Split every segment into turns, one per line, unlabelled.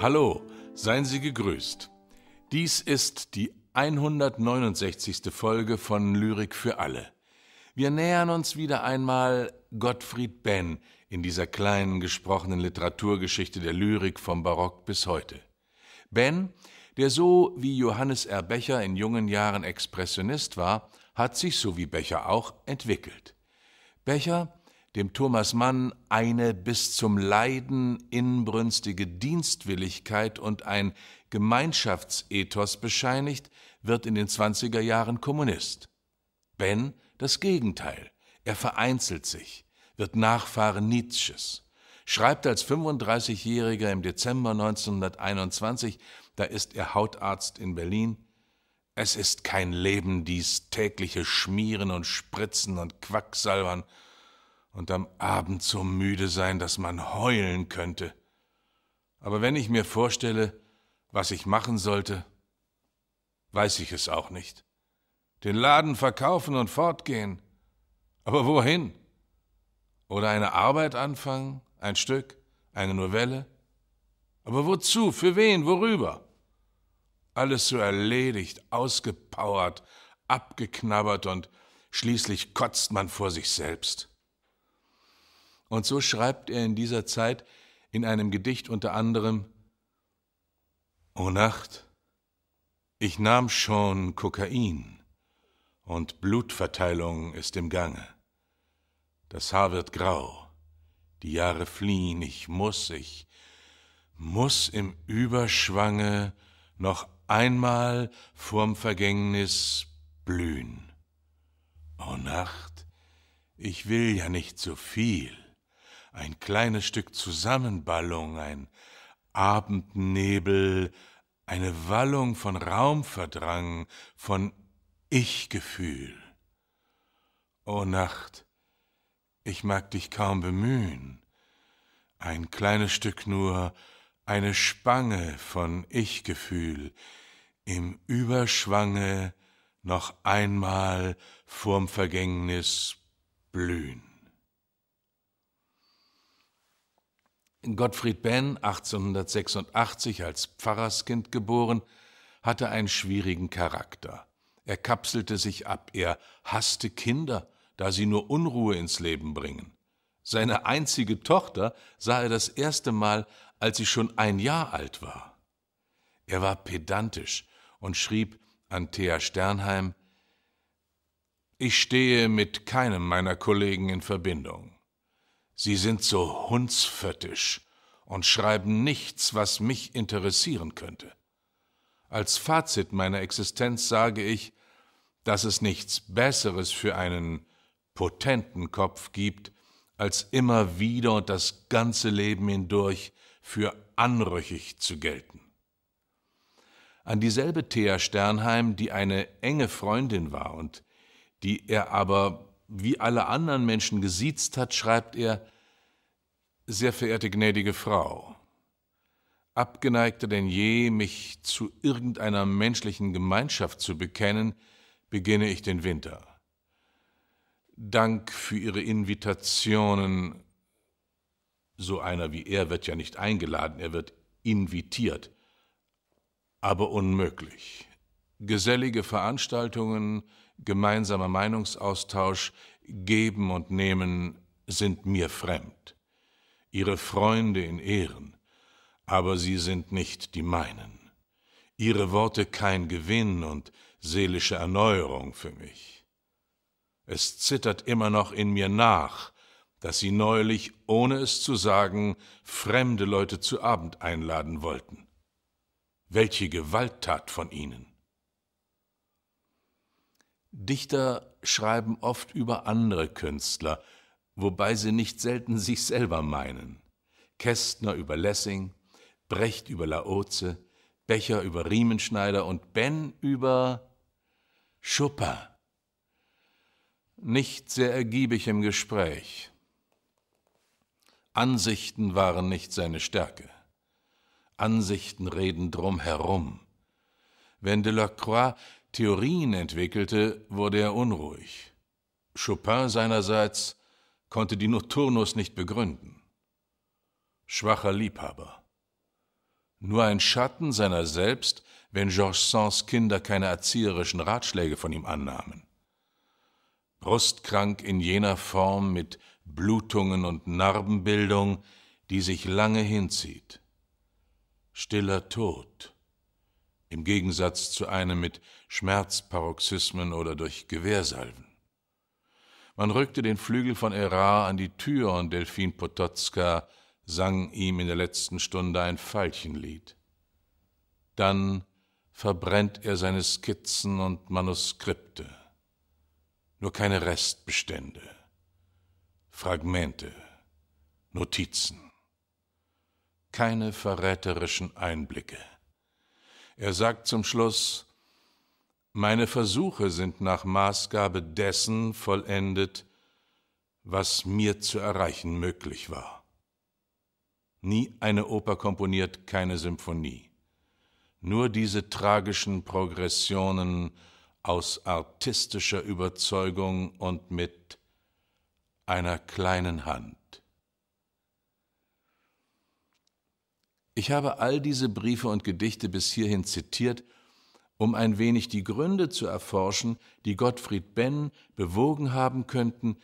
Hallo, seien Sie gegrüßt. Dies ist die 169. Folge von Lyrik für alle. Wir nähern uns wieder einmal Gottfried Benn in dieser kleinen gesprochenen Literaturgeschichte der Lyrik vom Barock bis heute. Benn, der so wie Johannes R. Becher in jungen Jahren Expressionist war, hat sich, so wie Becher auch, entwickelt. Becher dem Thomas Mann eine bis zum Leiden inbrünstige Dienstwilligkeit und ein Gemeinschaftsethos bescheinigt, wird in den 20er Jahren Kommunist. Ben das Gegenteil. Er vereinzelt sich, wird Nachfahre Nietzsches, schreibt als 35-Jähriger im Dezember 1921, da ist er Hautarzt in Berlin, es ist kein Leben dies tägliche Schmieren und Spritzen und Quacksalbern und am Abend so müde sein, dass man heulen könnte. Aber wenn ich mir vorstelle, was ich machen sollte, weiß ich es auch nicht. Den Laden verkaufen und fortgehen. Aber wohin? Oder eine Arbeit anfangen, ein Stück, eine Novelle? Aber wozu, für wen, worüber? Alles so erledigt, ausgepowert, abgeknabbert und schließlich kotzt man vor sich selbst. Und so schreibt er in dieser Zeit in einem Gedicht unter anderem O Nacht, ich nahm schon Kokain und Blutverteilung ist im Gange. Das Haar wird grau, die Jahre fliehen, ich muss, ich muss im Überschwange noch einmal vorm Vergängnis blühen. O Nacht, ich will ja nicht so viel ein kleines Stück Zusammenballung, ein Abendnebel, eine Wallung von Raumverdrang, von Ich-Gefühl. O Nacht, ich mag dich kaum bemühen, ein kleines Stück nur, eine Spange von Ich-Gefühl, im Überschwange noch einmal vorm Vergängnis blühen. Gottfried Benn, 1886 als Pfarrerskind geboren, hatte einen schwierigen Charakter. Er kapselte sich ab, er hasste Kinder, da sie nur Unruhe ins Leben bringen. Seine einzige Tochter sah er das erste Mal, als sie schon ein Jahr alt war. Er war pedantisch und schrieb an Thea Sternheim Ich stehe mit keinem meiner Kollegen in Verbindung. Sie sind so hundsföttisch und schreiben nichts, was mich interessieren könnte. Als Fazit meiner Existenz sage ich, dass es nichts Besseres für einen potenten Kopf gibt, als immer wieder und das ganze Leben hindurch für anrüchig zu gelten. An dieselbe Thea Sternheim, die eine enge Freundin war und die er aber wie alle anderen Menschen gesiezt hat, schreibt er, sehr verehrte gnädige Frau, abgeneigter denn je, mich zu irgendeiner menschlichen Gemeinschaft zu bekennen, beginne ich den Winter. Dank für Ihre Invitationen. So einer wie er wird ja nicht eingeladen, er wird invitiert. Aber unmöglich. Gesellige Veranstaltungen, gemeinsamer Meinungsaustausch, Geben und Nehmen sind mir fremd. Ihre Freunde in Ehren, aber sie sind nicht die meinen. Ihre Worte kein Gewinn und seelische Erneuerung für mich. Es zittert immer noch in mir nach, dass sie neulich, ohne es zu sagen, fremde Leute zu Abend einladen wollten. Welche Gewalttat von ihnen! Dichter schreiben oft über andere Künstler, wobei sie nicht selten sich selber meinen. Kästner über Lessing, Brecht über Laoze, Becher über Riemenschneider und Ben über Chopin. Nicht sehr ergiebig im Gespräch. Ansichten waren nicht seine Stärke. Ansichten reden drumherum. Wenn Delacroix Theorien entwickelte, wurde er unruhig. Chopin seinerseits konnte die Nocturnus nicht begründen. Schwacher Liebhaber. Nur ein Schatten seiner selbst, wenn Georges Sans Kinder keine erzieherischen Ratschläge von ihm annahmen. Brustkrank in jener Form mit Blutungen und Narbenbildung, die sich lange hinzieht. Stiller Tod im Gegensatz zu einem mit Schmerzparoxysmen oder durch Gewehrsalven. Man rückte den Flügel von Erard an die Tür und Delphine Potocka sang ihm in der letzten Stunde ein Veilchenlied. Dann verbrennt er seine Skizzen und Manuskripte. Nur keine Restbestände, Fragmente, Notizen. Keine verräterischen Einblicke. Er sagt zum Schluss, meine Versuche sind nach Maßgabe dessen vollendet, was mir zu erreichen möglich war. Nie eine Oper komponiert, keine Symphonie. Nur diese tragischen Progressionen aus artistischer Überzeugung und mit einer kleinen Hand. Ich habe all diese Briefe und Gedichte bis hierhin zitiert, um ein wenig die Gründe zu erforschen, die Gottfried Benn bewogen haben könnten,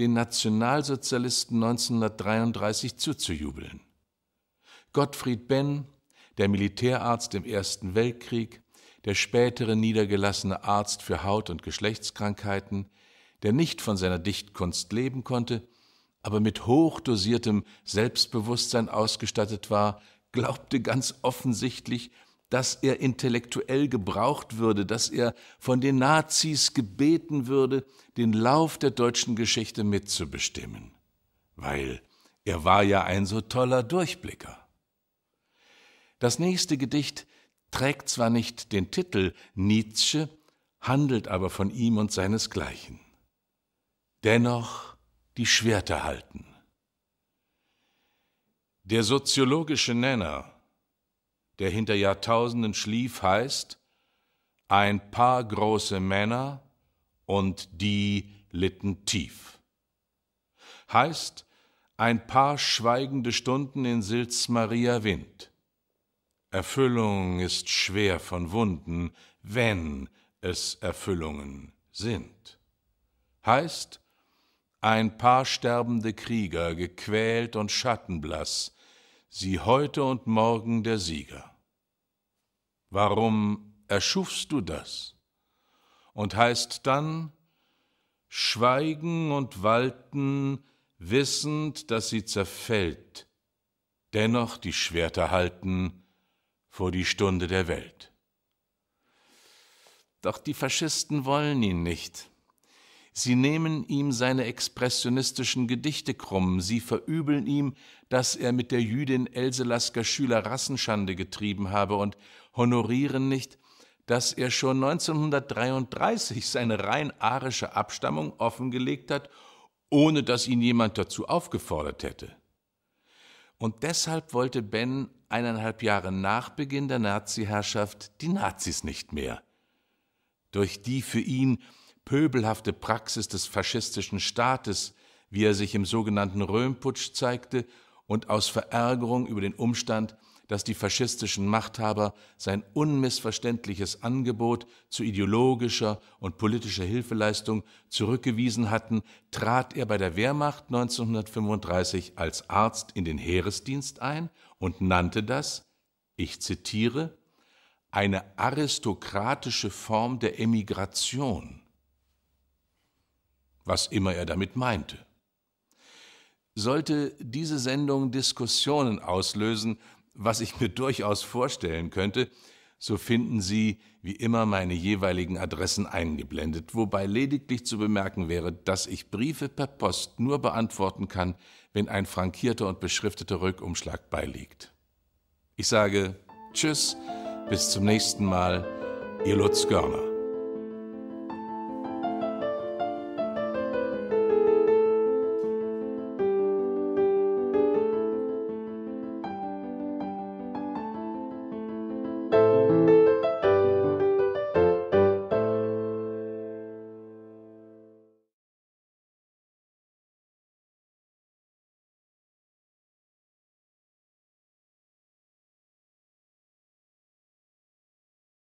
den Nationalsozialisten 1933 zuzujubeln. Gottfried Benn, der Militärarzt im Ersten Weltkrieg, der spätere niedergelassene Arzt für Haut- und Geschlechtskrankheiten, der nicht von seiner Dichtkunst leben konnte, aber mit hochdosiertem Selbstbewusstsein ausgestattet war, glaubte ganz offensichtlich, dass er intellektuell gebraucht würde, dass er von den Nazis gebeten würde, den Lauf der deutschen Geschichte mitzubestimmen, weil er war ja ein so toller Durchblicker. Das nächste Gedicht trägt zwar nicht den Titel Nietzsche, handelt aber von ihm und seinesgleichen. Dennoch die Schwerter halten. Der soziologische Nenner, der hinter Jahrtausenden schlief, heißt ein paar große Männer und die litten tief. Heißt ein paar schweigende Stunden in Silz Maria Wind. Erfüllung ist schwer von Wunden, wenn es Erfüllungen sind. Heißt, ein paar sterbende Krieger, gequält und schattenblass, sie heute und morgen der Sieger. Warum erschufst du das? Und heißt dann Schweigen und Walten, wissend, dass sie zerfällt, dennoch die Schwerter halten vor die Stunde der Welt. Doch die Faschisten wollen ihn nicht. Sie nehmen ihm seine expressionistischen Gedichte krumm, sie verübeln ihm, dass er mit der Jüdin Else Lasker Schüler Rassenschande getrieben habe und honorieren nicht, dass er schon 1933 seine rein arische Abstammung offengelegt hat, ohne dass ihn jemand dazu aufgefordert hätte. Und deshalb wollte Ben eineinhalb Jahre nach Beginn der Nazi-Herrschaft die Nazis nicht mehr. Durch die für ihn pöbelhafte Praxis des faschistischen Staates, wie er sich im sogenannten Röhmputsch zeigte, und aus Verärgerung über den Umstand, dass die faschistischen Machthaber sein unmissverständliches Angebot zu ideologischer und politischer Hilfeleistung zurückgewiesen hatten, trat er bei der Wehrmacht 1935 als Arzt in den Heeresdienst ein und nannte das, ich zitiere, eine aristokratische Form der Emigration was immer er damit meinte. Sollte diese Sendung Diskussionen auslösen, was ich mir durchaus vorstellen könnte, so finden Sie wie immer meine jeweiligen Adressen eingeblendet, wobei lediglich zu bemerken wäre, dass ich Briefe per Post nur beantworten kann, wenn ein frankierter und beschrifteter Rückumschlag beiliegt. Ich sage Tschüss, bis zum nächsten Mal, Ihr Lutz Görner.